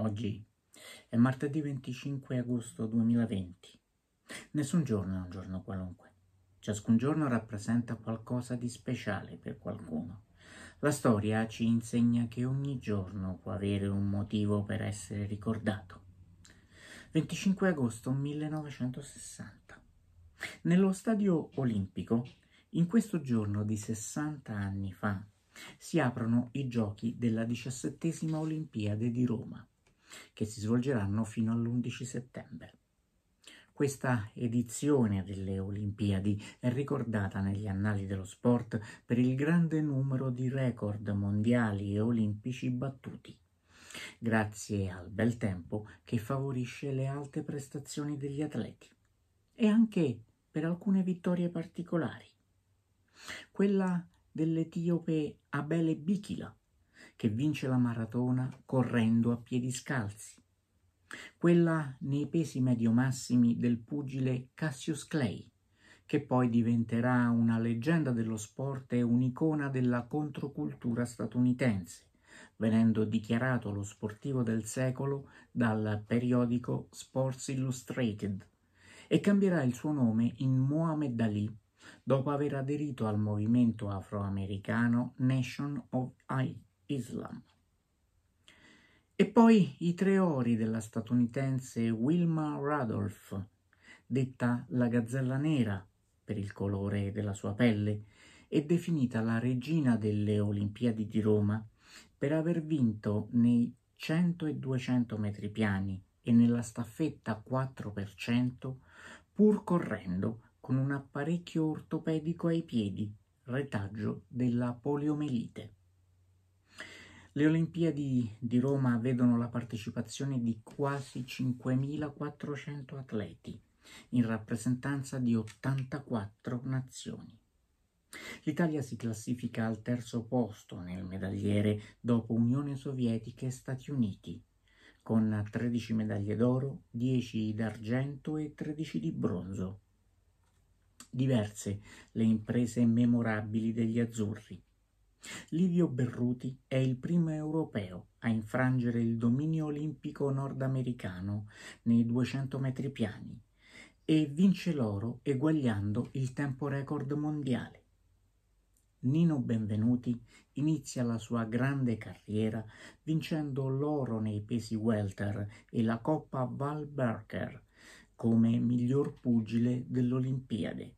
Oggi è martedì 25 agosto 2020. Nessun giorno è un giorno qualunque. Ciascun giorno rappresenta qualcosa di speciale per qualcuno. La storia ci insegna che ogni giorno può avere un motivo per essere ricordato. 25 agosto 1960. Nello stadio olimpico, in questo giorno di 60 anni fa, si aprono i giochi della diciassettesima Olimpiade di Roma che si svolgeranno fino all'11 settembre. Questa edizione delle Olimpiadi è ricordata negli annali dello sport per il grande numero di record mondiali e olimpici battuti grazie al bel tempo che favorisce le alte prestazioni degli atleti e anche per alcune vittorie particolari. Quella dell'etiope Abele Bikila che vince la maratona correndo a piedi scalzi, quella nei pesi medio-massimi del pugile Cassius Clay, che poi diventerà una leggenda dello sport e un'icona della controcultura statunitense, venendo dichiarato lo sportivo del secolo dal periodico Sports Illustrated e cambierà il suo nome in Mohamed Ali dopo aver aderito al movimento afroamericano Nation of I Islam. E poi i tre ori della statunitense Wilma Rudolph, detta la gazzella nera per il colore della sua pelle e definita la regina delle Olimpiadi di Roma per aver vinto nei 100 e 200 metri piani e nella staffetta 4%, pur correndo con un apparecchio ortopedico ai piedi, retaggio della poliomelite. Le Olimpiadi di Roma vedono la partecipazione di quasi 5.400 atleti in rappresentanza di 84 nazioni. L'Italia si classifica al terzo posto nel medagliere dopo Unione Sovietica e Stati Uniti, con 13 medaglie d'oro, 10 d'argento e 13 di bronzo. Diverse le imprese memorabili degli azzurri, Livio Berruti è il primo europeo a infrangere il dominio olimpico nordamericano nei 200 metri piani e vince l'oro eguagliando il tempo record mondiale. Nino Benvenuti inizia la sua grande carriera vincendo l'oro nei pesi welter e la Coppa Val Barker come miglior pugile dell'Olimpiade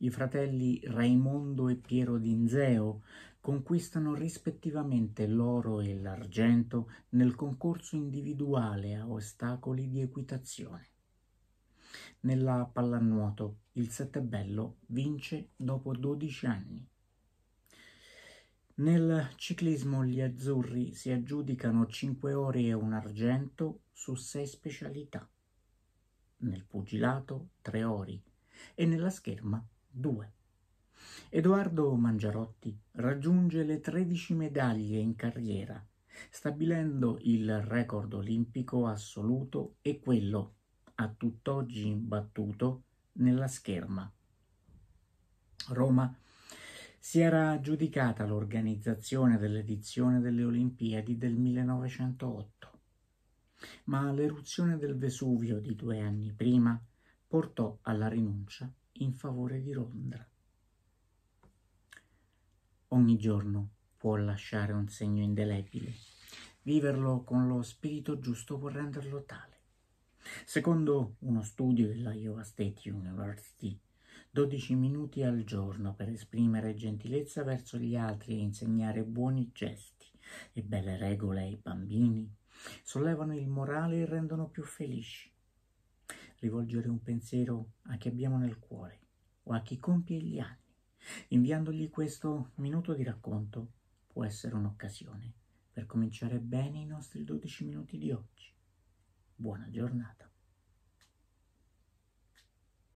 i fratelli Raimondo e Piero D'Inzeo conquistano rispettivamente l'oro e l'argento nel concorso individuale a ostacoli di equitazione. Nella pallanuoto il Settebello vince dopo 12 anni. Nel ciclismo gli azzurri si aggiudicano 5 ore e un argento su 6 specialità, nel pugilato 3 ori e nella scherma 2. Edoardo Mangiarotti raggiunge le 13 medaglie in carriera, stabilendo il record olimpico assoluto e quello, a tutt'oggi imbattuto, nella scherma. Roma si era aggiudicata l'organizzazione dell'edizione delle Olimpiadi del 1908, ma l'eruzione del Vesuvio di due anni prima portò alla rinuncia in favore di Londra. Ogni giorno può lasciare un segno indelebile. Viverlo con lo spirito giusto può renderlo tale. Secondo uno studio della Iowa State University, 12 minuti al giorno per esprimere gentilezza verso gli altri e insegnare buoni gesti e belle regole ai bambini sollevano il morale e rendono più felici rivolgere un pensiero a chi abbiamo nel cuore o a chi compie gli anni. Inviandogli questo minuto di racconto può essere un'occasione per cominciare bene i nostri 12 minuti di oggi. Buona giornata.